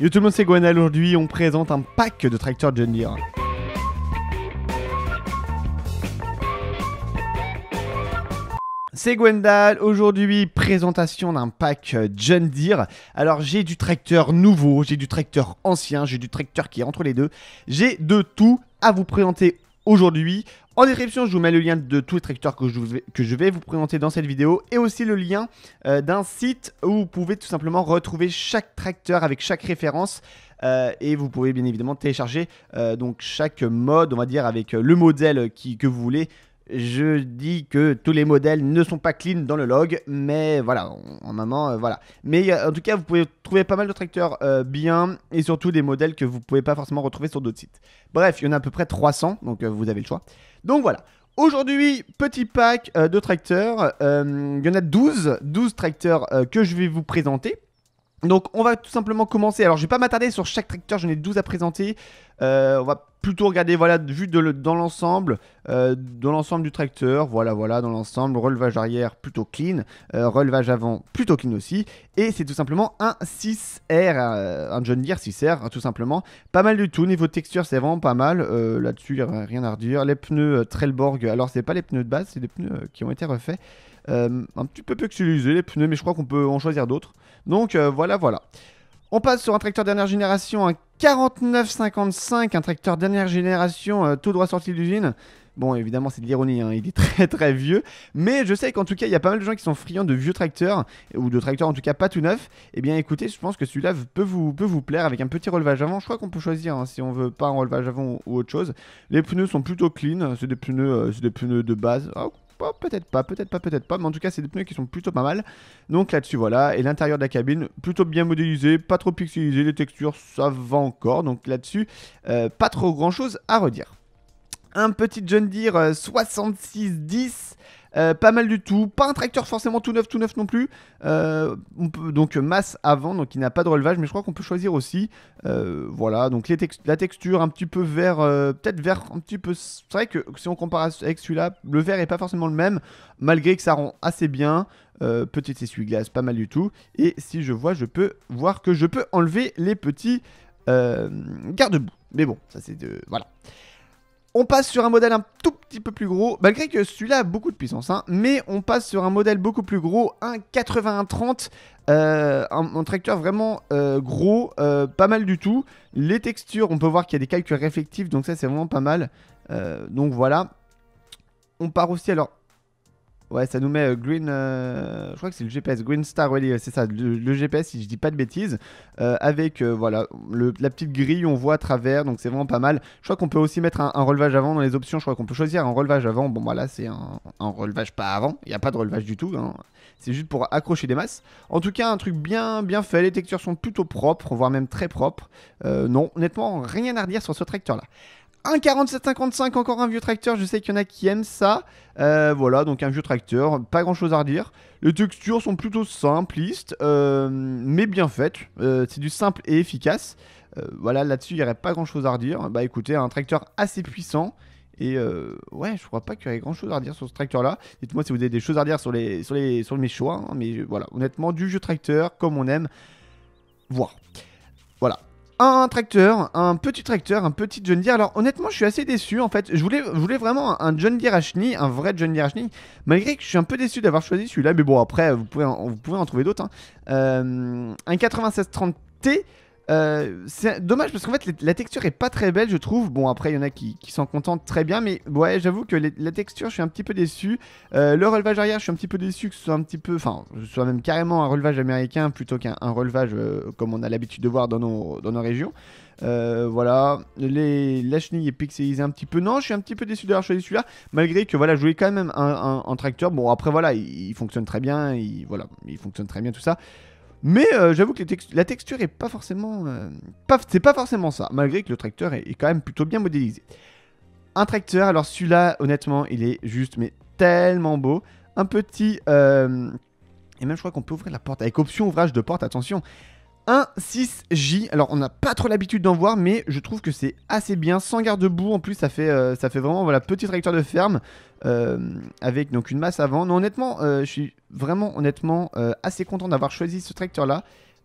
Yo tout le monde, c'est Gwendal, Aujourd'hui, on présente un pack de tracteurs John Deere. C'est Gwendal, aujourd'hui présentation d'un pack John Deere. Alors j'ai du tracteur nouveau, j'ai du tracteur ancien, j'ai du tracteur qui est entre les deux. J'ai de tout à vous présenter aujourd'hui. En description, je vous mets le lien de tous les tracteurs que je, vais, que je vais vous présenter dans cette vidéo et aussi le lien euh, d'un site où vous pouvez tout simplement retrouver chaque tracteur avec chaque référence euh, et vous pouvez bien évidemment télécharger euh, donc chaque mode, on va dire, avec le modèle qui, que vous voulez je dis que tous les modèles ne sont pas clean dans le log, mais voilà, en moment, euh, voilà. Mais euh, en tout cas, vous pouvez trouver pas mal de tracteurs euh, bien et surtout des modèles que vous ne pouvez pas forcément retrouver sur d'autres sites. Bref, il y en a à peu près 300, donc vous avez le choix. Donc voilà. Aujourd'hui, petit pack de tracteurs. il y en a 12, 12 tracteurs que je vais vous présenter. Donc on va tout simplement commencer. Alors je vais pas m'attarder sur chaque tracteur, j'en ai 12 à présenter. Euh, on va plutôt regarder, voilà, vu de dans l'ensemble, euh, dans l'ensemble du tracteur, voilà, voilà, dans l'ensemble, relevage arrière plutôt clean, euh, relevage avant plutôt clean aussi, et c'est tout simplement un 6R, un John Deere 6R, hein, tout simplement, pas mal du tout, niveau texture c'est vraiment pas mal, là-dessus rien à redire, les pneus Trelborg, alors c'est pas les pneus de base, c'est des pneus qui ont été refaits, un petit peu pixelisés les pneus, mais je crois qu'on peut en choisir d'autres. Donc euh, voilà, voilà. On passe sur un tracteur dernière génération, un 4955, un tracteur dernière génération euh, tout droit sorti de l'usine. Bon, évidemment, c'est de l'ironie, hein, il est très très vieux. Mais je sais qu'en tout cas, il y a pas mal de gens qui sont friands de vieux tracteurs, ou de tracteurs en tout cas pas tout neufs. Eh bien, écoutez, je pense que celui-là peut vous, peut vous plaire avec un petit relevage avant. Je crois qu'on peut choisir hein, si on veut pas un relevage avant ou autre chose. Les pneus sont plutôt clean, c'est des pneus, euh, c'est des pneus de base. Ah, peut-être pas, peut-être pas, peut-être pas. Mais en tout cas, c'est des pneus qui sont plutôt pas mal. Donc là-dessus, voilà. Et l'intérieur de la cabine, plutôt bien modélisé, pas trop pixelisé. Les textures, ça va encore. Donc là-dessus, euh, pas trop grand-chose à redire. Un petit John Deere 6610. Euh, euh, pas mal du tout. Pas un tracteur forcément tout neuf, tout neuf non plus. Euh, on peut, donc masse avant, donc il n'a pas de relevage, mais je crois qu'on peut choisir aussi. Euh, voilà, donc la texture un petit peu vert, peut-être vert un petit peu. C'est vrai que si on compare avec celui-là, le vert est pas forcément le même, malgré que ça rend assez bien. petite essuie-glace, pas mal du tout. Et si je vois, je peux voir que je peux enlever les petits garde-boue. Mais bon, ça c'est de... Voilà. On passe sur un modèle un tout petit peu plus gros, malgré que celui-là a beaucoup de puissance, hein, mais on passe sur un modèle beaucoup plus gros, un 8130, 30 euh, un, tracteur vraiment euh, gros, euh, pas mal du tout. Les textures, on peut voir qu'il y a des calculs réflectifs, donc ça c'est vraiment pas mal. donc voilà. On part aussi, alors Ouais, ça nous met euh, Green. Euh, je crois que c'est le GPS, Green Star c'est ça, le, GPS, si je dis pas de bêtises. Euh, avec voilà la petite grille, on voit à travers, donc c'est vraiment pas mal. Je crois qu'on peut aussi mettre un, relevage avant dans les options. Je crois qu'on peut choisir un relevage avant. Bon, voilà, c'est un, relevage pas avant. Il n'y a pas de relevage du tout. Hein. C'est juste pour accrocher des masses. En tout cas, un truc bien, bien fait. Les textures sont plutôt propres, voire même très propres. non, honnêtement, rien à redire sur ce tracteur là. Un 4755 encore un vieux tracteur, je sais qu'il y en a qui aiment ça. Euh, voilà, donc un vieux tracteur, pas grand chose à redire. Les textures sont plutôt simplistes, euh, mais bien faites. Euh, c'est du simple et efficace. voilà, là-dessus, il n'y aurait pas grand chose à redire. Bah écoutez, un tracteur assez puissant. Et ouais, je crois pas qu'il y aurait grand chose à redire sur ce tracteur-là. Dites-moi si vous avez des choses à redire sur, les, sur, les, sur mes choix. Hein, mais voilà, honnêtement, du vieux tracteur, comme on aime, voir. Voilà un tracteur, un petit tracteur, un petit John Deere. Alors honnêtement, je suis assez déçu en fait. Je voulais, vraiment un John Deere à un vrai John Deere à Malgré que je suis un peu déçu d'avoir choisi celui-là, mais bon après vous pouvez en, vous pouvez en trouver d'autres. Hein. Euh, un 9630T. Euh, c'est dommage parce qu'en fait la texture est pas très belle je trouve. Bon après il y en a qui, qui s'en contentent très bien mais ouais j'avoue que la texture je suis un petit peu déçu. Euh, le relevage arrière je suis un petit peu déçu que ce soit un petit peu, enfin ce soit même carrément un relevage américain plutôt qu'un relevage euh, comme on a l'habitude de voir dans nos, dans nos régions. voilà, les, la chenille est pixelisée un petit peu. Non, je suis un petit peu déçu d'avoir choisi celui-là, malgré que voilà, je voulais quand même un, tracteur. Bon, après voilà, il, fonctionne très bien, voilà, il fonctionne très bien tout ça. Mais euh, j'avoue que la texture est pas forcément... Euh, c'est pas forcément ça, malgré que le tracteur est, quand même plutôt bien modélisé. Un tracteur, alors celui-là, honnêtement, il est juste, mais tellement beau. Un petit... Euh, et même, je crois qu'on peut ouvrir la porte. Avec option ouvrage de porte, attention. 6 j Alors, on n'a pas trop l'habitude d'en voir, mais je trouve que c'est assez bien. Sans garde-boue, en plus, ça fait, euh, ça fait vraiment voilà, petit tracteur de ferme. Euh, avec donc une masse avant. Non, honnêtement, euh, je suis vraiment honnêtement assez content d'avoir choisi ce tracteur-là.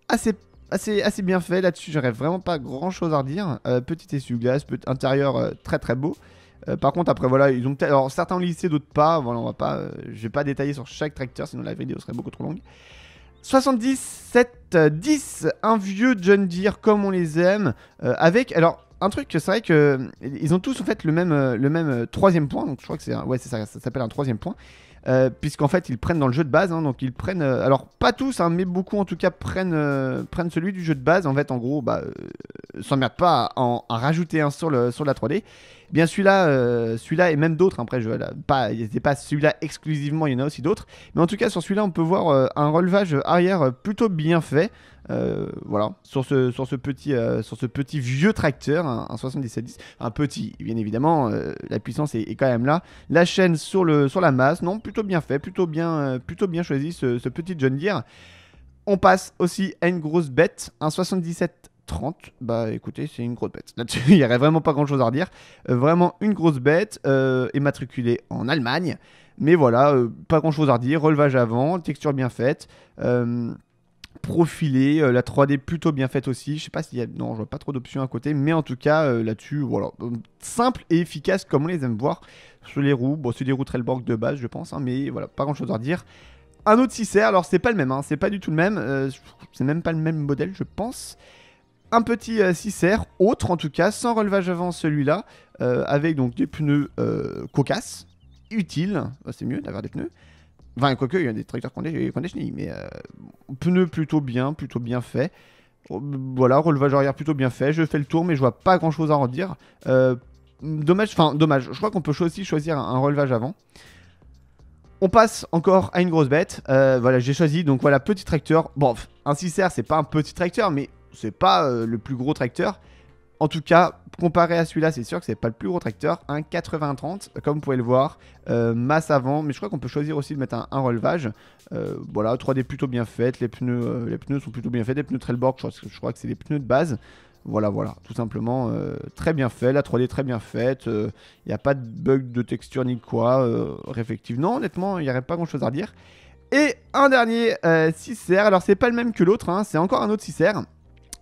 Assez, assez, assez bien fait là-dessus, j'aurais vraiment pas grand-chose à redire. petit essuie-glace, intérieur très très beau. par contre, après, voilà, ils ont alors, certains ont d'autres pas. Voilà, on va pas, je vais pas détailler sur chaque tracteur, sinon la vidéo serait beaucoup trop longue. 77 10, un vieux John Deere comme on les aime, euh, avec alors un truc, c'est vrai que ils ont tous en fait le même euh, le même euh, troisième point, donc je crois que c'est ouais c'est ça, ça s'appelle un troisième point. puisqu'en fait ils prennent dans le jeu de base, hein, donc ils prennent, alors pas tous, hein, mais beaucoup en tout cas prennent, prennent celui du jeu de base, en fait en gros, bah, s'emmerdent pas à en rajouter un sur, le, sur la 3D, bien celui-là, euh, celui-là et même d'autres. Hein, après, je voilà, pas, pas celui-là exclusivement. Il y en a aussi d'autres. Mais en tout cas, sur celui-là, on peut voir euh, un relevage arrière euh, plutôt bien fait. voilà, sur ce, petit, vieux tracteur, un, 77. 7710, un petit, bien évidemment, la puissance est, quand même là. La chaîne sur, la masse, non, plutôt bien fait, plutôt bien, choisi ce, petit John Deere. On passe aussi à une grosse bête, un 77 30, bah écoutez, c'est une grosse bête. Là-dessus, il n'y aurait vraiment pas grand-chose à redire. Euh, vraiment une grosse bête, euh, immatriculée en Allemagne. Mais voilà, euh, pas grand-chose à redire. Relevage avant, texture bien faite, euh, profilé la 3D plutôt bien faite aussi. Je sais pas s'il y a... Non, je vois pas trop d'options à côté. Mais en tout cas, là-dessus, voilà. Simple et efficace comme on les aime voir. Sur les roues, bon, c'est des roues Trailborg de base, je pense. Hein, mais voilà, pas grand-chose à redire un autre 6R, alors c'est pas le même, hein. c'est pas du tout le même, c'est même pas le même modèle je pense un petit euh, Cicère, autre en tout cas, sans relevage avant celui-là, euh, avec donc des pneus euh, cocasses, utiles, bah, c'est mieux d'avoir des pneus. Enfin, que, il y a des tracteurs qu'on est euh, mais pneus plutôt bien, plutôt bien fait. Oh, voilà, relevage arrière plutôt bien fait. Je fais le tour, mais je vois pas grand chose à en dire. dommage, enfin, dommage. Je crois qu'on peut aussi choisir un, relevage avant. On passe encore à une grosse bête. voilà, j'ai choisi donc voilà petit tracteur. Bon, un 6R, c'est pas un petit tracteur, mais c'est pas euh, le plus gros tracteur. En tout cas, comparé à celui-là, c'est sûr que c'est pas le plus gros tracteur. Un 80-30, comme vous pouvez le voir, euh, masse avant, mais je crois qu'on peut choisir aussi de mettre un, relevage. Euh, voilà, 3D plutôt bien faite. les pneus, les pneus sont plutôt bien faits, Des pneus Trailborg, je, je crois, que c'est des pneus de base. Voilà, voilà, tout simplement très bien fait, la 3D très bien faite, il n'y a pas de bug de texture ni quoi, effectivement, non, honnêtement, il n'y aurait pas grand chose à dire. Et un dernier 6R, alors c'est pas le même que l'autre, hein. c'est encore un autre 6R,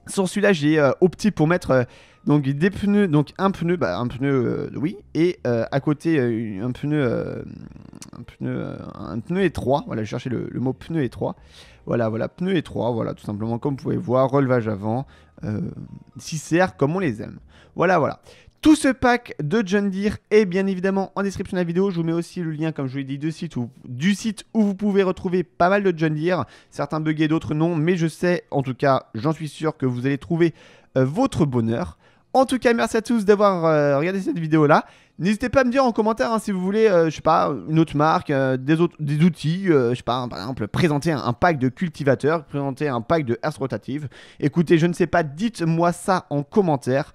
sur celui-là, j'ai opté euh, pour mettre euh, donc des pneus, donc un pneu, bah, un pneu, euh, oui, et à côté un pneu, un pneu, un pneu étroit. Voilà, je cherchais le, le, mot pneu étroit. Voilà, voilà, pneu étroit. Voilà, tout simplement comme vous pouvez voir, relevage avant, 6R comme on les aime. Voilà, voilà. Tout ce pack de John Deere est bien évidemment en description de la vidéo. Je vous mets aussi le lien, comme je vous l'ai dit, de du site où vous pouvez retrouver pas mal de John Deere. Certains buggés, d'autres non, mais je sais, en tout cas, j'en suis sûr que vous allez trouver euh, votre bonheur. En tout cas, merci à tous d'avoir euh, regardé cette vidéo-là. N'hésitez pas à me dire en commentaire hein, si vous voulez, euh, je sais pas, une autre marque, des, autres, des outils, je sais pas, par exemple, présenter un, pack de cultivateurs, présenter un pack de herse rotative. Écoutez, je ne sais pas, dites-moi ça en commentaire.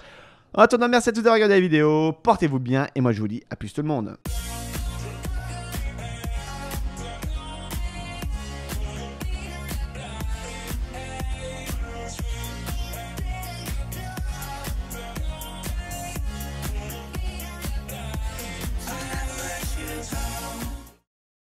En attendant, merci à tous d'avoir regardé la vidéo, portez-vous bien et moi je vous dis à plus tout le monde.